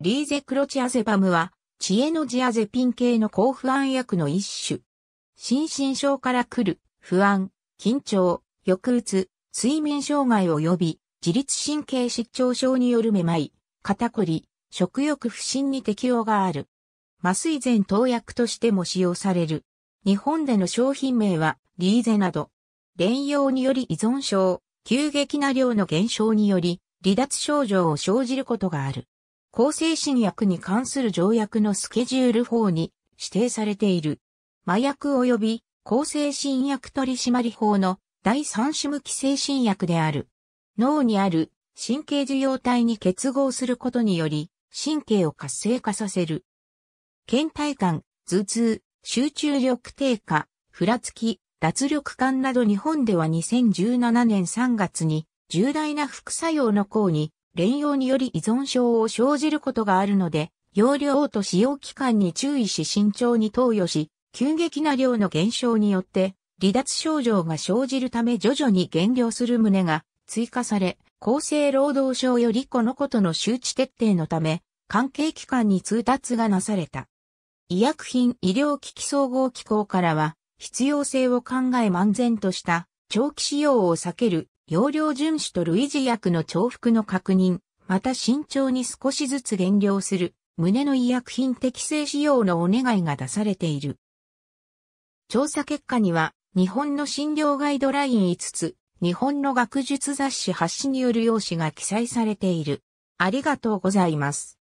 リーゼクロチアゼパムは、チエノジアゼピン系の抗不安薬の一種。心身症から来る、不安、緊張、抑うつ、睡眠障害及び、自律神経失調症によるめまい、肩こり、食欲不振に適応がある。麻酔前投薬としても使用される。日本での商品名は、リーゼなど。連用により依存症、急激な量の減少により、離脱症状を生じることがある。厚精神薬に関する条約のスケジュール法に指定されている。麻薬及び厚精神薬取締法の第三種無期精新薬である。脳にある神経受容体に結合することにより、神経を活性化させる。倦怠感、頭痛、集中力低下、ふらつき、脱力感など日本では2017年3月に重大な副作用の項に連用により依存症を生じることがあるので、容量と使用期間に注意し慎重に投与し、急激な量の減少によって、離脱症状が生じるため徐々に減量する旨が追加され、厚生労働省よりこのことの周知徹底のため、関係機関に通達がなされた。医薬品医療機器総合機構からは、必要性を考え漫然とした長期使用を避ける容量遵守と類似薬の重複の確認、また慎重に少しずつ減量する、胸の医薬品適正使用のお願いが出されている。調査結果には、日本の診療ガイドライン5つ、日本の学術雑誌発誌による用紙が記載されている。ありがとうございます。